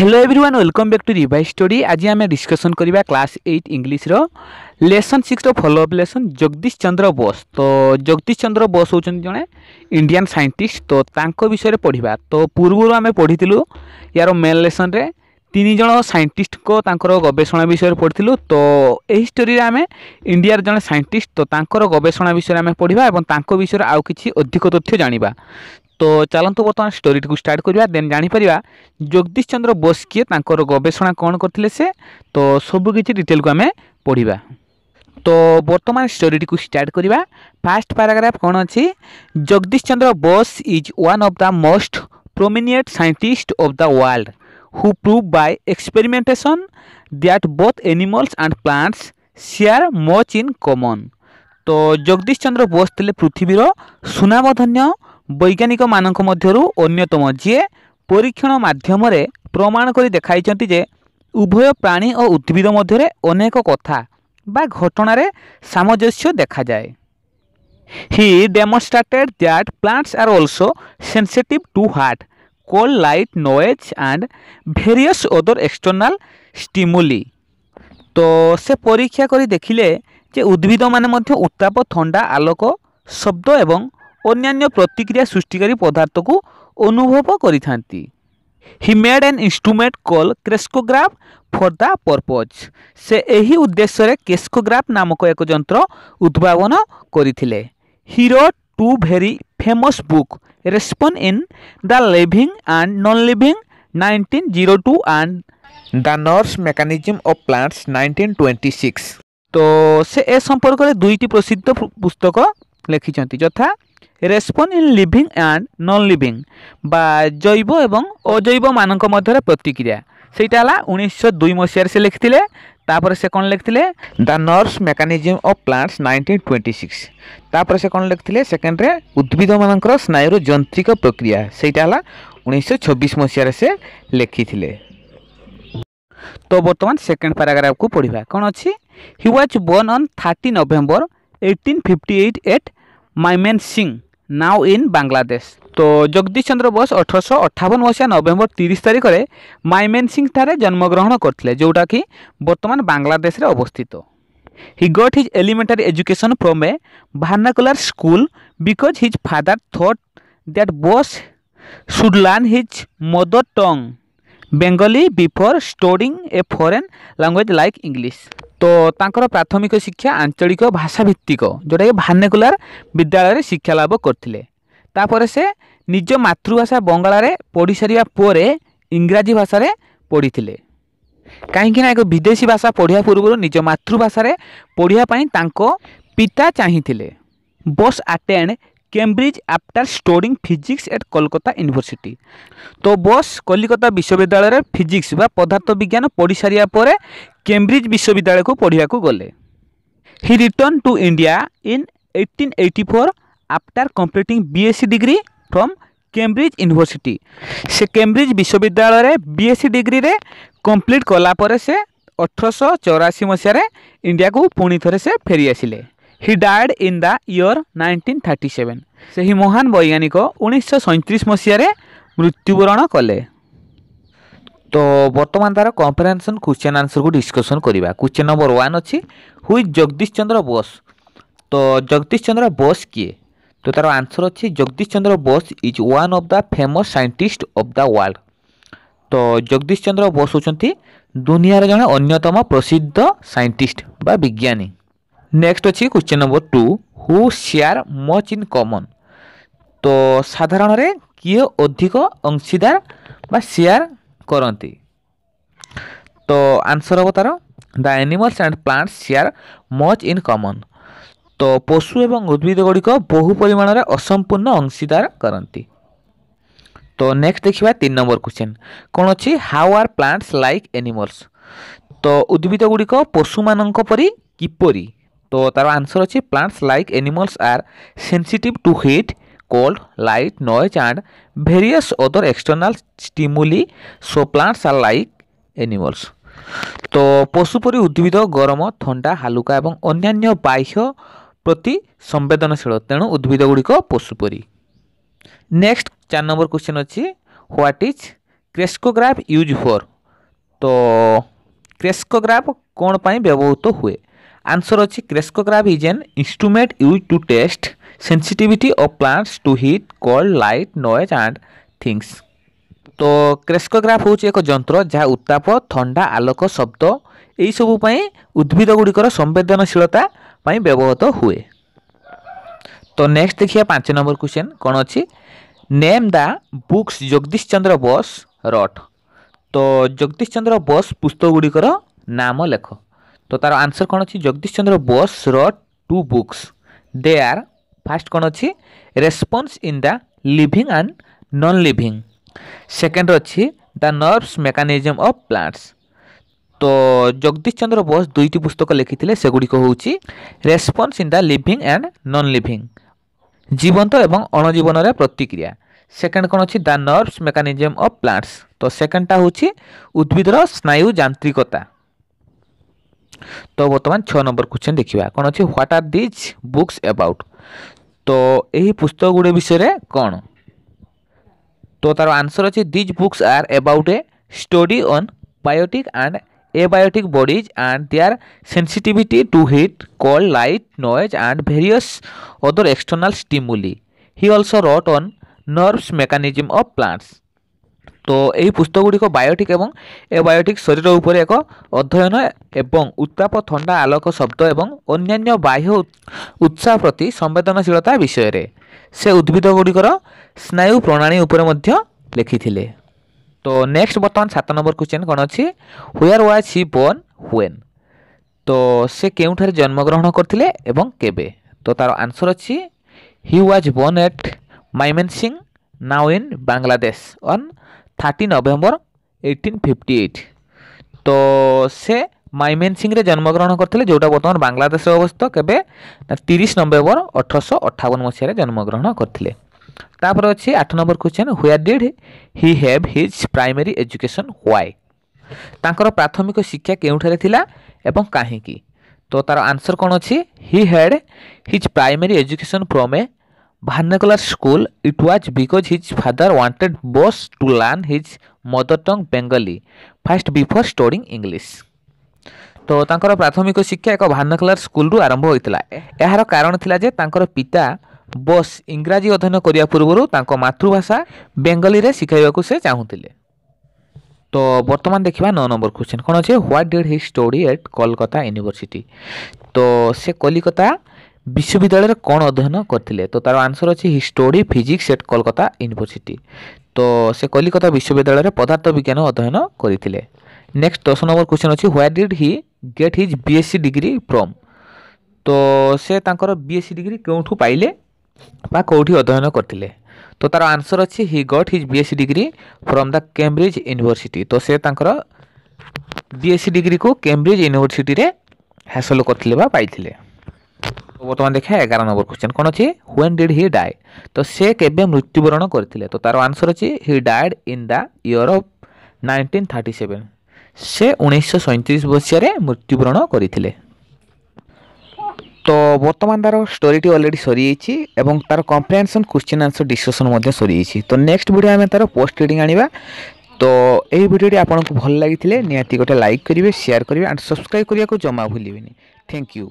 Hello everyone welcome back to revise story আজ আমি discussion করা ক্লাস এইট ইংলিশর লেসন সিক্সর follow up lesson Jagadish Chandra Bose তো জগদীশ চন্দ্র বোস হচ্ছেন জনে ইন্ডিয়ান সাইন্টিস্ট তো তাঙ্ক বিষয়ে পড়া তো পূর্বর আমি পড়িলু ইয়ার মেন লেসনরে তিনজন সাইন্টিস্টক তাঁর গবেষণা বিষয়ে পড়িলু তো এই স্টোরিরে আমি ইন্ডিয়ার জন সাইন্টিস্ট তো তাঁর গবেষণা বিষয়ে আমি পড়া এবং তাঁর বিষয়ে আউ কিছু অধিক তথ্য জাঁয়া তো ଚାଲନ୍ତୁ ବର୍ତ୍ତମାନ ଷ୍ଟୋରିଟିକୁ ଷ୍ଟାର୍ଟ କରିବା ଦେନ୍ ଜାଣିପାରିବା ଜଗଦୀଶ ଚନ୍ଦ୍ର ବୋଷ କିଏ ତାଙ୍କର ଗବେଷଣା କ'ଣ କରିଥିଲେ ସେ ତ ସବୁକିଛି ଡିଟେଲକୁ ଆମେ ପଢ଼ିବା ତ ବର୍ତ୍ତମାନ ଷ୍ଟୋରିଟିକୁ ଷ୍ଟାର୍ଟ କରିବା ଫାର୍ଷ୍ଟ ପାରାଗ୍ରାଫ କ'ଣ ଅଛି Jagadish Chandra Bose is one of the most prominent scientist of the world who prove by experimentation that both animals and plants share much in common ତ ଜଗଦୀଶ ଚନ୍ଦ୍ର ବୋଷ ଥିଲେ ପୃଥିବୀର ସୁନାମଧନ୍ୟ ବୈଜ୍ଞାନିକମାନଙ୍କ ମଧ୍ୟରୁ ଅନ୍ୟତମ ଯିଏ ପରୀକ୍ଷଣ ମାଧ୍ୟମରେ ପ୍ରମାଣ କରି ଦେଖାଇଛନ୍ତି ଯେ ଉଭୟ ପ୍ରାଣୀ ଓ ଉଦ୍ଭିଦ ମଧ୍ୟରେ ଅନେକ କଥା ବା ଘଟଣାରେ ସାମଞ୍ଜସ୍ୟ ଦେଖାଯାଏ he demonstrated that plants are also sensitive to heat cold light noise and various other external stimuli ତ ସେ ପରୀକ୍ଷା କରି ଦେଖିଲେ ଯେ ଉଦ୍ଭିଦମାନେ ମଧ୍ୟ ଉତ୍ତାପ ଥଣ୍ଡା ଆଲୋକ ଶବ୍ଦ ଏବଂ অন্যান্য প্রতিক্রিয়া সৃষ্টিকারী পদার্থকু অনুভব করে থাকে he made an instrument call crescograph for the purpose সে এই উদ্দেশ্যে ক্রেস্কোগ্রাফ নামক এক যন্ত্র উদ্ভাবন করে he wrote two very famous book response in the living and non living nineteen zero two and the nervous mechanism of plants nineteen twenty six তো সে এ সম্পর্কের দুইটি প্রসিদ্ধ পুস্তক লেখিছেন যথা response in living and non living বা জৈব এবং অজৈব মানক মধ্যে প্রতিক্রিয়া সেইটা হল উনিশশো দুই মশায় সে লিখিলে তাপরে সে কোণ লিখিলে the nervous mechanism of plants nineteen twenty six তাপরে সে কোণ লিখিলে সেকেন্ডে উদ্ভিদ মানকর স্নায়ুর যন্ত্রিক প্রক্রিয়া সেইটা হল উনিশশো চব্বিশ মশায় সে লিখি তো বর্তমান সেকেন্ড প্যারাগ্রাফ কু পড়া কোণ অছি he was born on thirty November eighteen fifty eight at Mymensingh now in Bangladesh তো জগদীশ চন্দ্র বোস অঠরশো অঠাবন মশিয়া নভেম্বর তিরিশ তারিখে মাইমেন সিং ঠারে জন্মগ্রহণ করলে যেটা কি বর্তমান বাংলাদেশের অবস্থিত he got his elementary education from a vernacular school because his father thought that Bose should learn his mother tongue Bengali before studying a foreign language like English তো তাঁর প্রাথমিক শিক্ষা আঞ্চলিক ভাষাভিত্তিক যেটাকি ভানেকুলার বিদ্যালয়ের শিক্ষা লাভ করলে তাপরে সে নিজ মাতৃভাষা বঙ্গলার পড়ি সারা পরে ইংরাজি ভাষার পড়িলে কাইকি না এক বিদেশী ভাষা পড়া পূর্ব নিজ মাতৃভাষার পড়া তাঁক পিতা চাইলে বস আটেড Cambridge after studying physics at Kolkata university তো বস কলিকতা বিশ্ববিদ্যালয়ের ফিজিক্স বা পদার্থ বিজ্ঞান পড়ি সারা পরে କେମ୍ବ୍ରିଜ୍ ବିଶ୍ୱବିଦ୍ୟାଳୟକୁ ପଢ଼ିବାକୁ ଗଲେ he return to India in eighteen eighty four after completing BSc degree from Cambridge university ସେ କେମ୍ବ୍ରିଜ୍ ବିଶ୍ୱବିଦ୍ୟାଳୟରେ ବି ଏସ୍ ସି ଡିଗ୍ରୀରେ କମ୍ପ୍ଲିଟ୍ କଲାପରେ ସେ ଅଠରଶହ ଚଉରାଅଶୀ ମସିହାରେ ଇଣ୍ଡିଆକୁ ପୁଣି ଥରେ ସେ ଫେରିଆସିଲେ he died in the year nineteen thirty seven ସେହି ମହାନ ବୈଜ୍ଞାନିକ ଉଣେଇଶହ ସଇଁତିରିଶ ମସିହାରେ ମୃତ୍ୟୁବରଣ କଲେ তো বর্তমান তার কম্পারিজন কোশ্চেন আনসরক ডিসকসন করা কোশ্চেন নম্বর ওয়ান অছি হুইজ জগদীশ চন্দ্র বোস তো জগদীশ চন্দ্র বোস কিয়ে তো তার আনসর অছি Jagadish Chandra Bose is one of the famous scientist of the world তো জগদীশ চন্দ্র বোস হচ্ছেন দুনিয়ার জনে অন্যতম প্রসিদ্ধ সাইন্টিস্ট বা বিজ্ঞানী নেক্সট অছি কোশ্চেন নম্বর টু হু সেয়ার মচ ইন কমন তো সাধারণরে কিয়ে অধিক অংশীদার বা সেয়ার କରନ୍ତି ତ ଆନ୍ସର୍ ହେବ ତା'ର the animals and plant share much in common ତ ପଶୁ ଏବଂ ଉଦ୍ଭିଦ ଗୁଡ଼ିକ ବହୁ ପରିମାଣରେ ଅସମ୍ପୂର୍ଣ୍ଣ ଅଂଶୀଦାର କରନ୍ତି ତ ନେକ୍ସଟ ଦେଖିବା ତିନି ନମ୍ବର କ୍ୱେଶ୍ଚନ୍ କ'ଣ ଅଛି how are plants like animals ତ ଉଦ୍ଭିଦ ଗୁଡ଼ିକ ପଶୁମାନଙ୍କ ପରି କିପରି ତ ତା'ର ଆନ୍ସର୍ ଅଛି plants like animals are sensitive to heat cold, light, noise and various other external stimuli. So plants are like animals. তো পশু পরি উদ্ভিদ গরম থণ্ডা হালুকা এবং অন্যান্য বাহ্য প্রতি সংবেদনশীল তেণু উদ্ভিদ গুড়িক পশু পরি নেক্সট চার নম্বর কোশ্চেন অছি what is crescograph use for তো ক্রেস্কোগ্রাফ কোণ পাই ব্যবহৃত হুয়ে আনসর অছি crescograph is an instrument use to test sensitivity of plants to heat, cold, light, noise and things. তো ক্রেস্কোগ্রাফ ହେଉଛି ଏକ ଯନ୍ତ୍ର ଯାହା ଉତ୍ତାପ ଥଣ୍ଡା ଆଲୋକ ଶବ୍ଦ ଏହିସବୁ ପାଇଁ ଉଦ୍ଭିଦ ଗୁଡ଼ିକର ସମ୍ବେଦନଶୀଳତା ପାଇଁ ବ୍ୟବହୃତ ହୁଏ ତ ନେକ୍ସଟ ଦେଖିବା ପାଞ୍ଚ ନମ୍ବର କ୍ୱେଶ୍ଚନ୍ କ'ଣ ଅଛି name the books Jagadish Chandra Bose wrote ତ ଜଗଦୀଶ ଚନ୍ଦ୍ର ବୋଷ ପୁସ୍ତକ ଗୁଡ଼ିକର ନାମ ଲେଖ ତ ତାର ଆନ୍ସର କ'ଣ ଅଛି Jagadish Chandra Bose wrote two books they are first কোণ অছি response in the living and non living second অছি the nervous mechanism of plants তো জগদীশ চন্দ্র বোস দুইটি পুস্তক লিখিলে সেগুড়ি হচ্ছে response in the living and non living জীবন্ত এবং অণজীবনর প্রতিক্রিয়া সেকেন্ড কোণ অছি the nervous mechanism of plants তো সেকেন্ডটা হচ্ছে উদ্ভিদর স্নায়ু যান্ত্রিকতা তো বর্তমান ছ নম্বর কোশ্চেন দেখা কোণ অছি what are these books about তো ଏହି ପୁସ୍ତକ ଗୁଡ଼ିଏ ବିଷୟରେ କ'ଣ ତ ତାର ଆନ୍ସର୍ ଅଛି these books are about a study on biotic and abiotic bodies and their sensitivity to heat, cold, light, noise and various other external stimuli. He also wrote on nerves mechanism of plants. তো ଏହି ପୁସ୍ତକ ଗୁଡ଼ିକ Biotique ଏବଂ ଏବାୟୋଟିକ୍ ଶରୀର ଉପରେ ଏକ ଅଧ୍ୟୟନ ଏବଂ ଉତ୍ତାପ ଥଣ୍ଡା ଆଲୋକ ଶବ୍ଦ ଏବଂ ଅନ୍ୟାନ୍ୟ ବାହ୍ୟ ଉତ୍ସାହ ପ୍ରତି ସମ୍ବେଦନଶୀଳତା ବିଷୟରେ ସେ ଉଦ୍ଭିଦ ଗୁଡ଼ିକର ସ୍ନାୟୁ ପ୍ରଣାଳୀ ଉପରେ ମଧ୍ୟ ଲେଖିଥିଲେ ତ ନେକ୍ସଟ ବର୍ତ୍ତମାନ ସାତ ନମ୍ବର କ୍ୱେଶ୍ଚନ୍ କ'ଣ ଅଛି where was he born when ତ ସେ କେଉଁଠାରେ ଜନ୍ମଗ୍ରହଣ କରିଥିଲେ ଏବଂ କେବେ ତ ତାର ଆନ୍ସର ଅଛି he was born at Mymensingh now in Bangladesh on thirty November eighteen fifty eight তো সে মাইমেন সিংরে জন্মগ্রহণ করলে যেটা বর্তমান বাংলাদেশে অবস্থিত কেবে না তিরিশ নভেম্বর অঠরশ অঠাবন মশায় জন্মগ্রহণ করলে তাপরে অছি আট number question where did he have his primary education why তাঁর প্রাথমিক শিক্ষা কেউঠারে লা এবং কাহিকি তো তার আনসর কোণ অছি he had his primary education from a vernacular school it was because his father wanted Bose to learn his mother tongue Bengali first before studying English তো তাঁর প্রাথমিক শিক্ষা এক ভার্নাকুলার স্কুলু আরম্ভ হয়েছিল এর কারণ লা যে তাঁর পিতা বস ইংরাজী অধ্যয়ন করা পূর্ব তাঁর মাতৃভাষা বেঙ্গলি শিখাইবা সে চাহুলে তো বর্তমান দেখিবা ন নম্বর কোশ্চেন কোণ আছে what did he study at Kolkata university তো সে কলিকতা বিশ্ববিদ্যালয়ে কোণ অধ্যয়ন করলে তো তার আনসর অছি he studied physics at Kolkata university তো সে কলিকতা বিশ্ববিদ্যালয়ের পদার্থ বিজ্ঞান অধ্যয়ন করে নেক্সট দশ নম্বর কোশ্চেন অছি where did he get his BSc degree from তো সে তাঁর বিএসসি ডিগ্রি কেউঠু পাইলে বা কেউঠি অধ্যয়ন করলে তো তার আনসর অছি he got his BSc degree from the Cambridge university তো সে তাঁর বিএসসি ডিগ্রি কু কেম্ব্রিজ ইউনিভার্সিটি হাসল করলে বা পাইলে বর্তমান দেখা এগারো নম্বর কোশ্চেন কোণ অছি হোয়েন ডিড হি ডাই তো সে কেবে মৃত্যুবরণ করে তো তার আনসর অছি he died in the year of nineteen thirty seven সে উনিশশো সৈতিরিশ মସିହାରେ মৃত্যুবরণ করে তো বর্তমান তার স্টোরিটি অলরেডি সরিযাইছি এবং তার কম্প্রিহেনসন কোশ্চিন আনসর ডিসকসন মধ্যে সরিযাইছি তো নেক্সট ভিডিও আমি তার পোস্ট রিডিং আনিবা তো এই ভিডিওটি আপনার ভাল লাগিলে নিহতি গোটে লাইক করবে সেয়ার করবে আন্ড সবসক্রাইব করা জমা ভুলবেনি থ্যাংক ইউ